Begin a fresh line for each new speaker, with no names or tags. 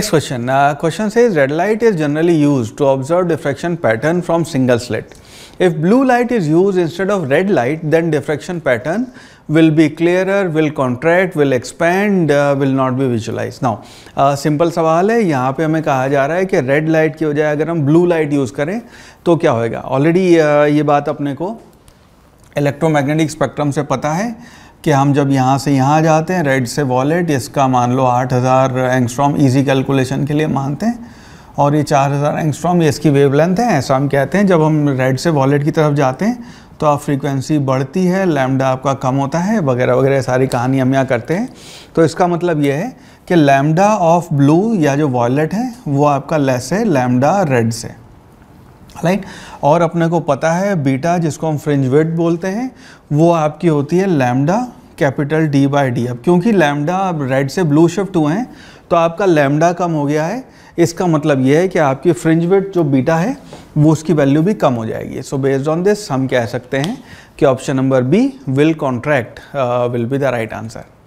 Next question. Uh, question says red light is generally used to observe diffraction pattern from single slit. If blue light is used instead of red light, then diffraction pattern will be clearer, will contract, will expand, uh, will not be visualized. Now, simple uh, सवाल है यहाँ पे हमें कहा जा रहा है कि रेड लाइट की बजाय अगर हम ब्लू लाइट यूज़ करें तो क्या होएगा ऑलरेडी uh, ये बात अपने को इलेक्ट्रोमैग्नेटिक स्पेक्ट्रम से पता है कि हम जब यहाँ से यहाँ जाते हैं रेड से वॉलेट इसका मान लो आठ हज़ार एंगस्ट्रॉम ईजी कैलकुलेशन के लिए मानते हैं और ये चार हज़ार एंगस्ट्रॉम ये इसकी लेंथ है ऐसा हम कहते हैं जब हम रेड से वॉलेट की तरफ जाते हैं तो आप फ्रीक्वेंसी बढ़ती है लैमडा आपका कम होता है वगैरह वगैरह सारी कहानी हम यहाँ करते हैं तो इसका मतलब ये है कि लैमडा ऑफ ब्लू या जो वॉलेट है वो आपका लेस है लैमडा रेड से राइट और अपने को पता है बीटा जिसको हम फ्रिंज वेट बोलते हैं वो आपकी होती है lambda capital D by D अब क्योंकि लैमडा अब रेड से ब्लू शिफ्ट हुए हैं तो आपका लैमडा कम हो गया है इसका मतलब यह है कि आपकी फ्रिंज वेट जो बीटा है वो उसकी वैल्यू भी कम हो जाएगी सो बेस्ड ऑन दिस हम कह सकते हैं कि option number B will contract will be the right answer